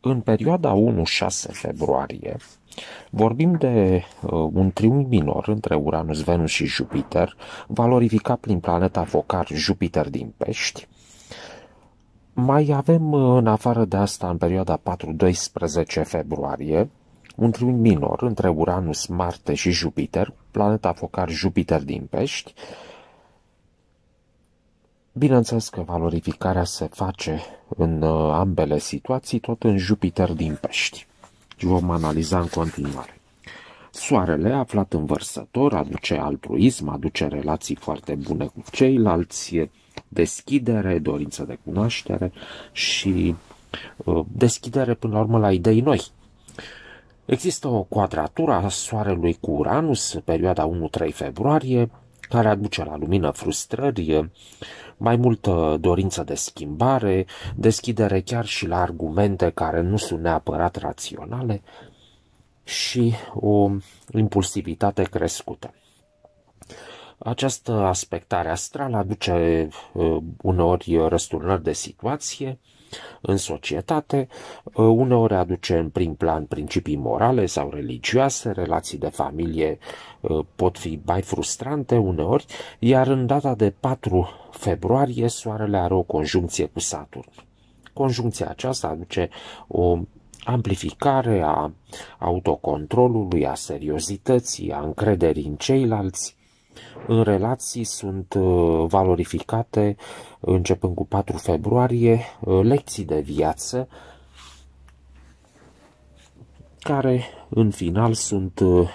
În perioada 1-6 februarie vorbim de uh, un triunghi minor între Uranus, Venus și Jupiter, valorificat prin planeta focar Jupiter din pești. Mai avem, uh, în afară de asta, în perioada 4-12 februarie, un triunghi minor între Uranus, Marte și Jupiter, planeta focar Jupiter din pești, uh, Bineînțeles că valorificarea se face în uh, ambele situații, tot în Jupiter din pești. Vom analiza în continuare. Soarele, aflat în vărsător, aduce altruism, aduce relații foarte bune cu ceilalți, deschidere, dorință de cunoaștere și uh, deschidere până la urmă la idei noi. Există o quadratură a Soarelui cu Uranus, perioada 1-3 februarie, care aduce la lumină frustrări, mai multă dorință de schimbare, deschidere chiar și la argumente care nu sunt neapărat raționale și o impulsivitate crescută. Această aspectare astrală aduce uh, uneori răsturnări de situație în societate, uh, uneori aduce în prim plan principii morale sau religioase, relații de familie uh, pot fi mai frustrante uneori, iar în data de 4 februarie soarele are o conjuncție cu Saturn. Conjuncția aceasta aduce o amplificare a autocontrolului, a seriozității, a încrederii în ceilalți, în relații sunt uh, valorificate, începând cu 4 februarie, uh, lecții de viață, care în final sunt uh,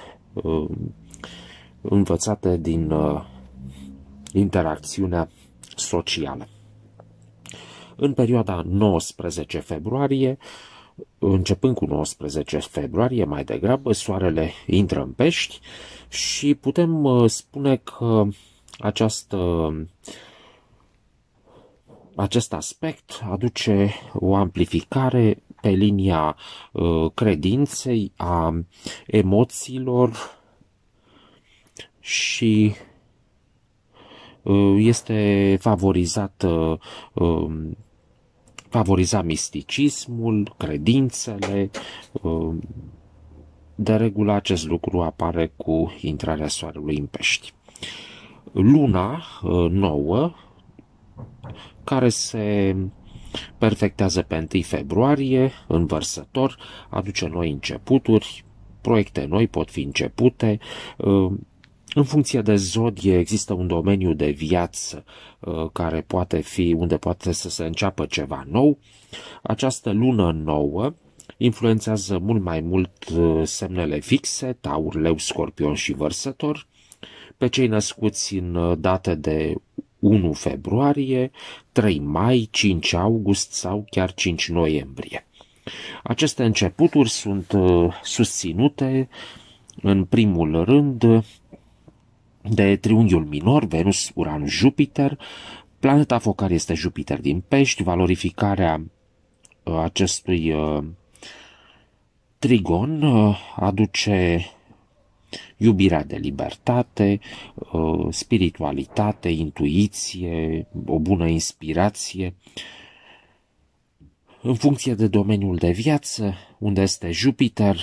învățate din interacțiunea socială. În perioada 19 februarie, începând cu 19 februarie, mai degrabă, soarele intră în pești și putem uh, spune că această, acest aspect aduce o amplificare pe linia uh, credinței, a emoțiilor și uh, este favorizat um, favoriza misticismul, credințele. Uh, de regulă acest lucru apare cu intrarea soarelui în pești. Luna uh, nouă, care se perfectează pe 1 februarie, în vărsător, aduce noi începuturi, proiecte noi pot fi începute, uh, în funcție de zodie există un domeniu de viață uh, care poate fi, unde poate să se înceapă ceva nou. Această lună nouă influențează mult mai mult uh, semnele fixe, taur, leu, scorpion și vărsător, pe cei născuți în uh, date de 1 februarie, 3 mai, 5 august sau chiar 5 noiembrie. Aceste începuturi sunt susținute în primul rând de triunghiul minor, Venus, Uranus, Jupiter. Planeta focar este Jupiter din pești, valorificarea uh, acestui uh, trigon uh, aduce iubirea de libertate, spiritualitate, intuiție, o bună inspirație. În funcție de domeniul de viață, unde este Jupiter,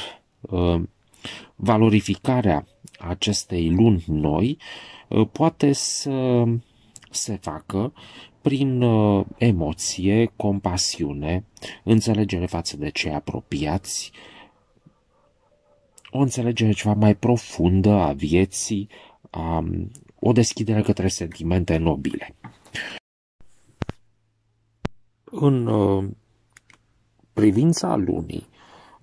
Valorificarea acestei luni noi uh, poate să se facă prin uh, emoție, compasiune, înțelegere față de cei apropiați, o înțelegere ceva mai profundă a vieții, a, o deschidere către sentimente nobile. În uh, privința lunii,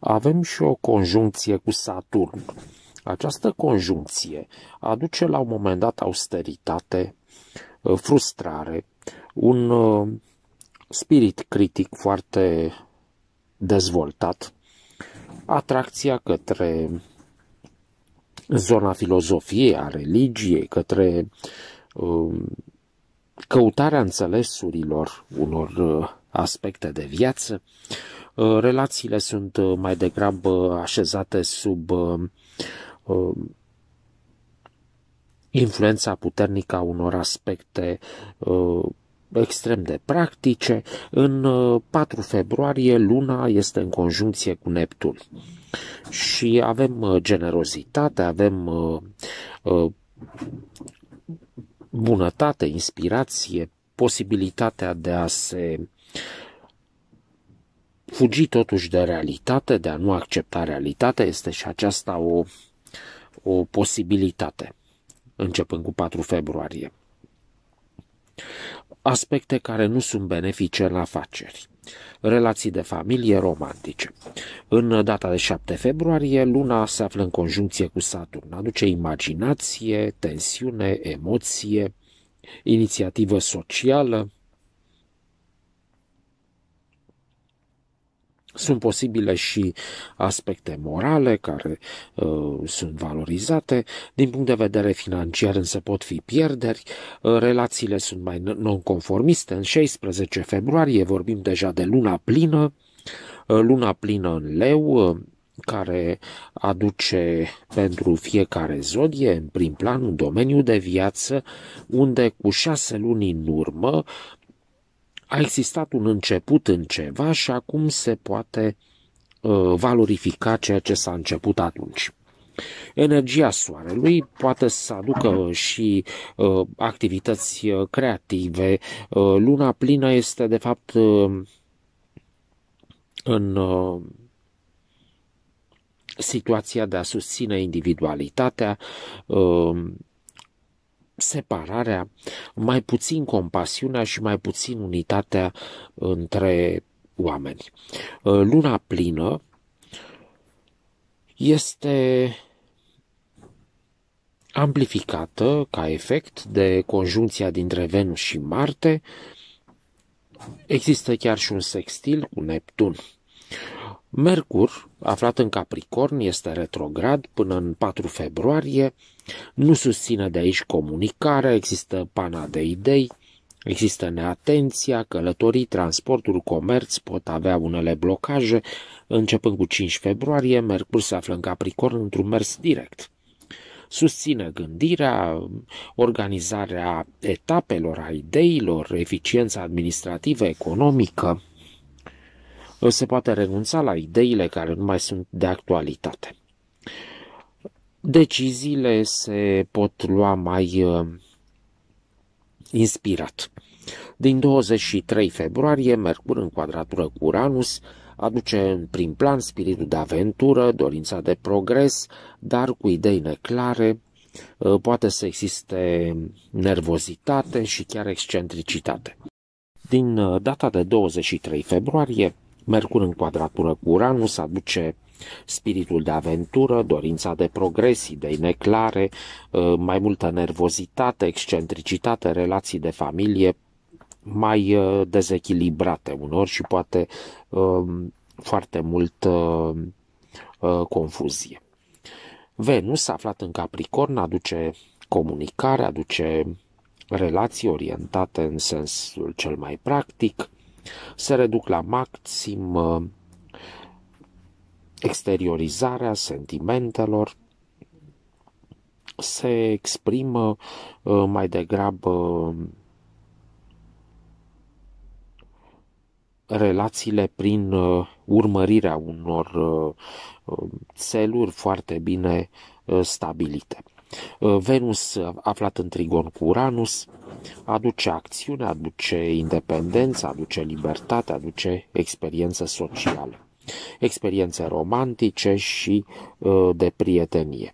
avem și o conjuncție cu Saturn. Această conjuncție aduce la un moment dat austeritate, ă, frustrare, un ă, spirit critic foarte dezvoltat, atracția către zona filozofiei, a religiei, către ă, căutarea înțelesurilor unor aspecte de viață, Uh, relațiile sunt uh, mai degrabă așezate sub uh, influența puternică a unor aspecte extrem de practice. În 4 februarie luna este în conjuncție cu Neptun și avem generozitate, avem bunătate, inspirație, posibilitatea de a se fugi totuși de realitate, de a nu accepta realitatea, este și aceasta o, o posibilitate, începând cu 4 februarie. Aspecte care nu sunt benefice în afaceri. Relații de familie romantice. În data de 7 februarie, luna se află în conjuncție cu Saturn. Aduce imaginație, tensiune, emoție, inițiativă socială, Sunt posibile și aspecte morale care uh, sunt valorizate. Din punct de vedere financiar însă pot fi pierderi. Uh, relațiile sunt mai nonconformiste. În 16 februarie vorbim deja de luna plină. Uh, luna plină în leu, uh, care aduce pentru fiecare zodie în prim plan un domeniu de viață unde cu șase luni în urmă a existat un început în ceva și acum se poate uh, valorifica ceea ce s-a început atunci. Energia soarelui poate să aducă și uh, activități uh, creative. Uh, luna plină este, de fapt, uh, în uh, situația de a susține individualitatea, uh, separarea, mai puțin compasiunea și mai puțin unitatea între oameni. Uh, luna plină este amplificată ca efect de conjunția dintre Venus și Marte. Există chiar și un sextil cu Neptun. Mercur, aflat în Capricorn, este retrograd până în 4 februarie, nu susține de aici comunicarea, există pana de idei, există neatenția, călătorii, transportul, comerț pot avea unele blocaje. Începând cu 5 februarie, Mercur se află în Capricorn într-un mers direct. Susține gândirea, organizarea etapelor, a ideilor, eficiența administrativă, economică, se poate renunța la ideile care nu mai sunt de actualitate. Deciziile se pot lua mai uh, inspirat. Din 23 februarie, Mercur în quadratură cu Uranus aduce în prim plan spiritul de aventură, dorința de progres, dar cu idei neclare, uh, poate să existe nervozitate și chiar excentricitate. Din uh, data de 23 februarie, Mercur în quadratură cu Uranus aduce spiritul de aventură, dorința de progres, idei neclare, ă, mai multă nervozitate, excentricitate, relații de familie mai ă, dezechilibrate unor și poate ă, foarte mult confuzie. Venus, aflat în Capricorn, aduce comunicare, aduce relații orientate în sensul cel mai practic, se reduc la maxim uh, exteriorizarea sentimentelor, se exprimă uh, mai degrabă relațiile prin uh, urmărirea unor țeluri foarte bine stabilite. Venus aflat în trigon cu Uranus aduce acțiune, aduce independență, aduce libertate, aduce experiențe sociale, experiențe romantice și ă, de prietenie.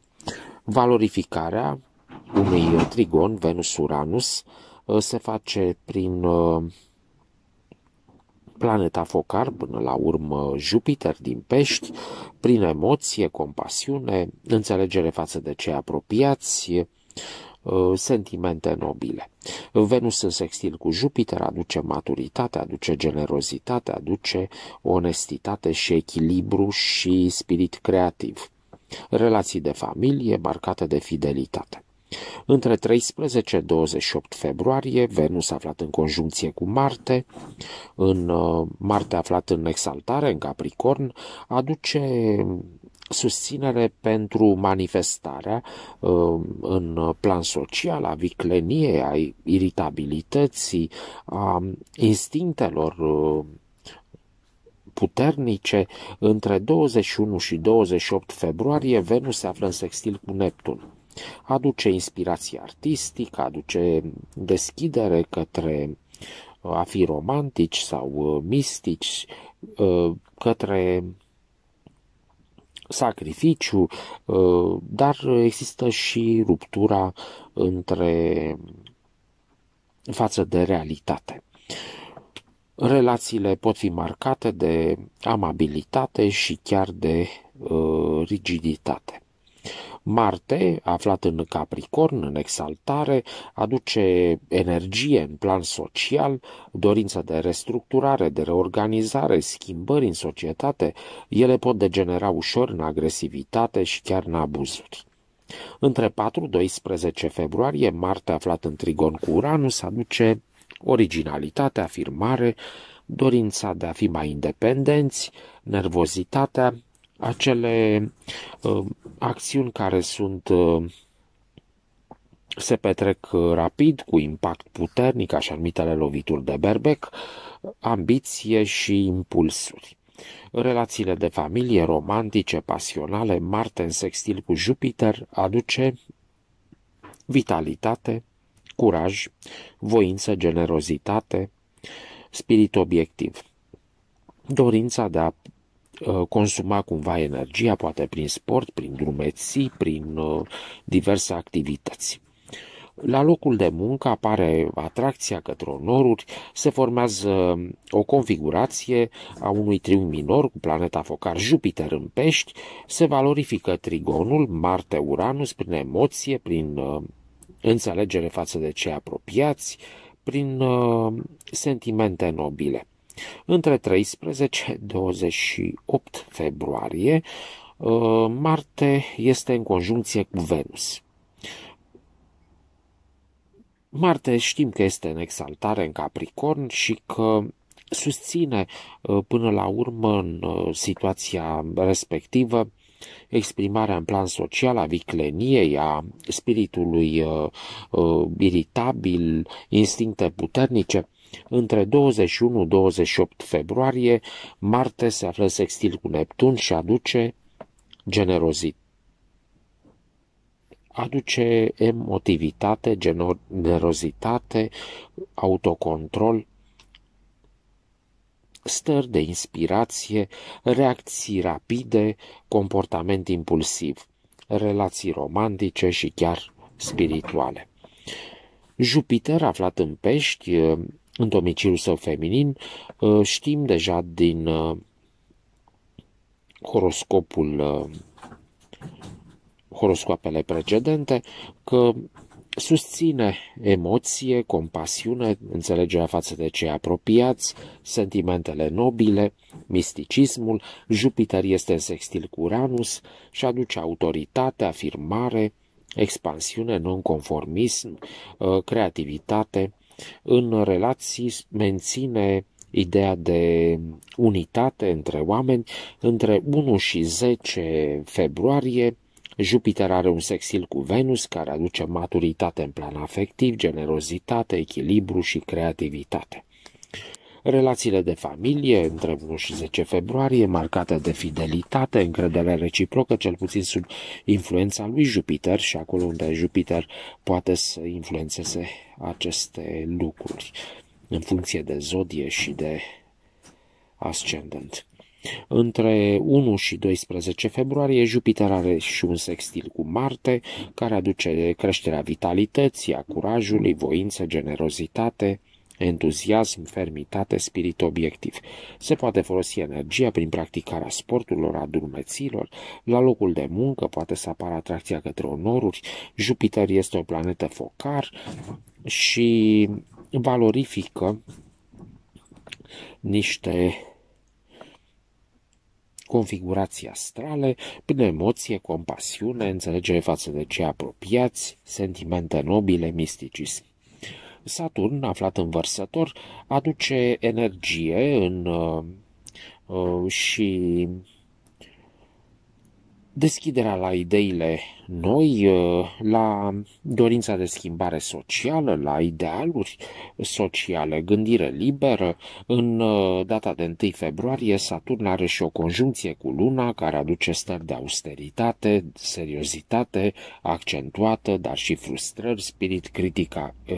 Valorificarea unui trigon, Venus-Uranus, ă, se face prin ă, planeta focar, până la urmă Jupiter din pești, prin emoție, compasiune, înțelegere față de cei apropiați, Uh, sentimente nobile. Venus în sextil cu Jupiter aduce maturitate, aduce generozitate, aduce onestitate și echilibru și spirit creativ. Relații de familie marcate de fidelitate. Între 13-28 februarie, Venus aflat în conjuncție cu Marte, în uh, Marte aflat în exaltare, în Capricorn, aduce susținere pentru manifestarea um, în plan social a vicleniei, a iritabilității, a instinctelor um, puternice, între 21 și 28 februarie, Venus se află în sextil cu Neptun. Aduce inspirație artistică, aduce deschidere către uh, a fi romantici sau uh, mistici, uh, către sacrificiu, uh, dar există și ruptura între față de realitate. Relațiile pot fi marcate de amabilitate și chiar de uh, rigiditate. Marte, aflat în Capricorn, în exaltare, aduce energie în plan social, dorința de restructurare, de reorganizare, schimbări în societate, ele pot degenera ușor în agresivitate și chiar în abuzuri. Între 4-12 februarie, Marte, aflat în trigon cu Uranus, aduce originalitate, afirmare, dorința de a fi mai independenți, nervozitatea, acele uh, acțiuni care sunt uh, se petrec uh, rapid, cu impact puternic, așa numitele lovituri de berbec, ambiție și impulsuri. Relațiile de familie romantice, pasionale, Marte în sextil cu Jupiter aduce vitalitate, curaj, voință, generozitate, spirit obiectiv. Dorința de a Uh, consuma cumva energia, poate prin sport, prin drumeții, prin uh, diverse activități. La locul de muncă apare atracția către onoruri, se formează um, o configurație a unui triunghi minor cu planeta focar Jupiter în pești, se valorifică trigonul Marte-Uranus prin emoție, prin um, înțelegere față de cei apropiați, prin um, sentimente nobile. Între 13-28 februarie, uh, Marte este în conjuncție cu Venus. Marte știm că este în exaltare în Capricorn și că susține uh, până la urmă în uh, situația respectivă exprimarea în plan social a vicleniei, a spiritului uh, uh, iritabil, instincte puternice. Între 21-28 februarie, Marte se află sextil cu Neptun și aduce generozit. Aduce emotivitate, generozitate, autocontrol, stări de inspirație, reacții rapide, comportament impulsiv, relații romantice și chiar spirituale. Jupiter, aflat în pești, în domiciliul său feminin. Uh, știm deja din uh, horoscopul uh, horoscopele precedente că susține emoție, compasiune, înțelegerea față de cei apropiați, sentimentele nobile, misticismul, Jupiter este în sextil cu Uranus și aduce autoritate, afirmare, expansiune, nonconformism, creativitate, în relații menține ideea de unitate între oameni. Între 1 și 10 februarie, Jupiter are un sexil cu Venus care aduce maturitate în plan afectiv, generozitate, echilibru și creativitate. Relațiile de familie între 1 și 10 februarie, marcate de fidelitate, încredere reciprocă, cel puțin sub influența lui Jupiter și acolo unde Jupiter poate să influențeze aceste lucruri în funcție de zodie și de ascendent. Între 1 și 12 februarie, Jupiter are și un sextil cu Marte, care aduce creșterea vitalității, a curajului, voință, generozitate, entuziasm, fermitate, spirit obiectiv. Se poate folosi energia prin practicarea sporturilor, a durmeților, la locul de muncă poate să apară atracția către onoruri, Jupiter este o planetă focar și valorifică niște configurații astrale, prin emoție, compasiune, înțelegere față de cei apropiați, sentimente nobile, misticism. Saturn, aflat în vărsător, aduce energie în, uh, uh, și deschiderea la ideile noi, ă, la dorința de schimbare socială, la idealuri sociale, gândire liberă. În ă, data de 1 februarie, Saturn are și o conjuncție cu Luna, care aduce stări de austeritate, seriozitate accentuată, dar și frustrări, spirit critic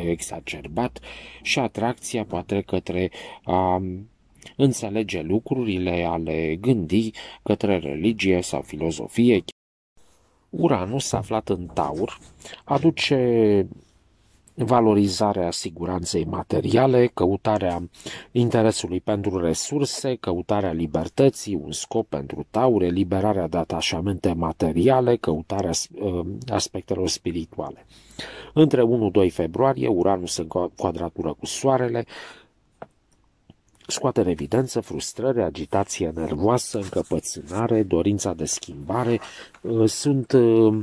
exacerbat și atracția poate către a înțelege lucrurile, a le gândi către religie sau filozofie. Uranus, aflat în Taur, aduce valorizarea siguranței materiale, căutarea interesului pentru resurse, căutarea libertății, un scop pentru taure, liberarea de atașamente materiale, căutarea uh, aspectelor spirituale. Între 1-2 februarie, Uranus în quadratură cu Soarele scoate în evidență frustrare, agitație nervoasă, încăpățânare, dorința de schimbare. Uh, sunt uh,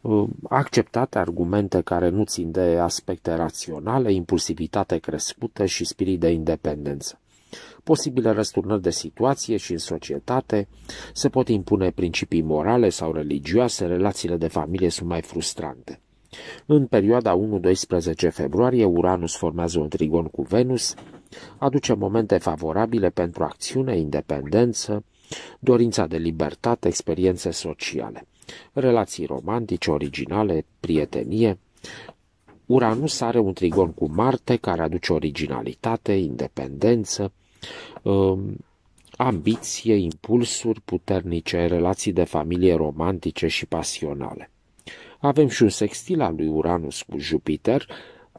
uh, acceptate argumente care nu țin de aspecte raționale, impulsivitate crescută și spirit de independență. Posibile răsturnări de situație și în societate se pot impune principii morale sau religioase, relațiile de familie sunt mai frustrante. În perioada 1-12 februarie, Uranus formează un trigon cu Venus, aduce momente favorabile pentru acțiune, independență, dorința de libertate, experiențe sociale, relații romantice, originale, prietenie. Uranus are un trigon cu Marte care aduce originalitate, independență, um, ambiție, impulsuri puternice, relații de familie romantice și pasionale. Avem și un sextil al lui Uranus cu Jupiter,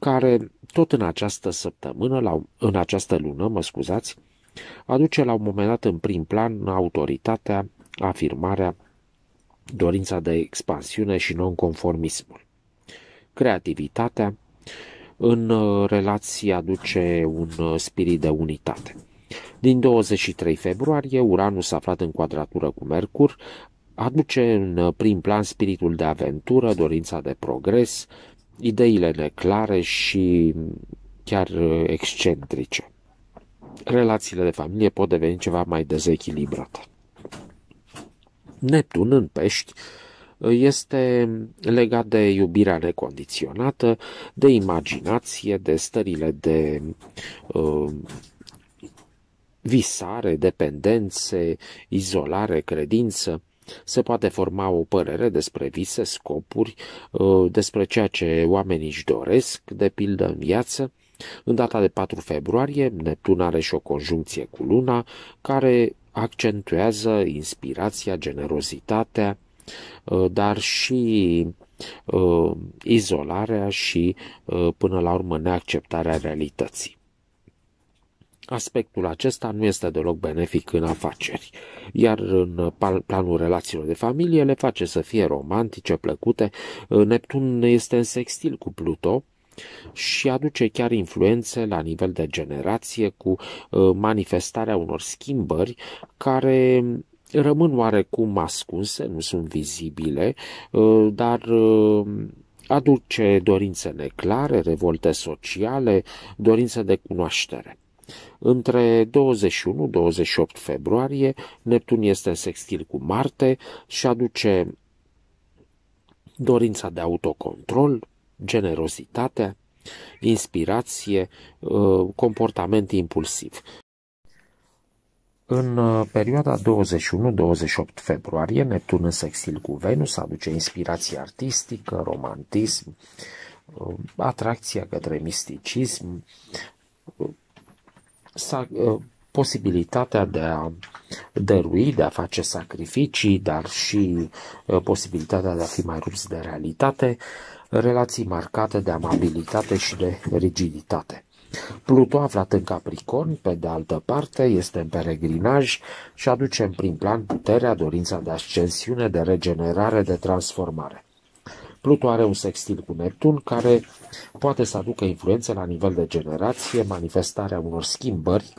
care tot în această săptămână, la, în această lună, mă scuzați, aduce la un moment dat în prim plan autoritatea, afirmarea, dorința de expansiune și nonconformismul. Creativitatea în uh, relații aduce un uh, spirit de unitate. Din 23 februarie, Uranus aflat în quadratură cu Mercur aduce în uh, prim plan spiritul de aventură, dorința de progres, ideile clare și chiar uh, excentrice. Relațiile de familie pot deveni ceva mai dezechilibrate. Neptun în pești uh, este legat de iubirea necondiționată, de imaginație, de stările de uh, visare, dependențe, izolare, credință. Se poate forma o părere despre vise, scopuri, uh, despre ceea ce oamenii își doresc, de pildă în viață. În data de 4 februarie, Neptun are și o conjuncție cu Luna, care accentuează inspirația, generozitatea, uh, dar și uh, izolarea și, până la urmă, neacceptarea realității. Aspectul acesta nu este deloc benefic în afaceri, iar în planul relațiilor de familie le face să fie romantice, plăcute. Neptun este în sextil cu Pluto, și aduce chiar influențe la nivel de generație cu ă, manifestarea unor schimbări care rămân oarecum ascunse, nu sunt vizibile, ă, dar ă, aduce dorințe neclare, revolte sociale, dorințe de cunoaștere. Între 21-28 februarie, Neptun este în sextil cu Marte și aduce dorința de autocontrol, generozitatea, inspirație, uh, comportament impulsiv. În uh, perioada 21-28 februarie, Neptun în sextil cu Venus aduce inspirație artistică, romantism, uh, atracția către misticism, sa, uh, posibilitatea de a dărui, de a face sacrificii, dar și uh, posibilitatea de a fi mai rupți de realitate, relații marcate de amabilitate și de rigiditate. Pluto, aflat în Capricorn, pe de altă parte, este în peregrinaj și aduce în prim plan puterea, dorința de ascensiune, de regenerare, de transformare. Pluto are un sextil cu Neptun care poate să aducă influențe la nivel de generație, manifestarea unor schimbări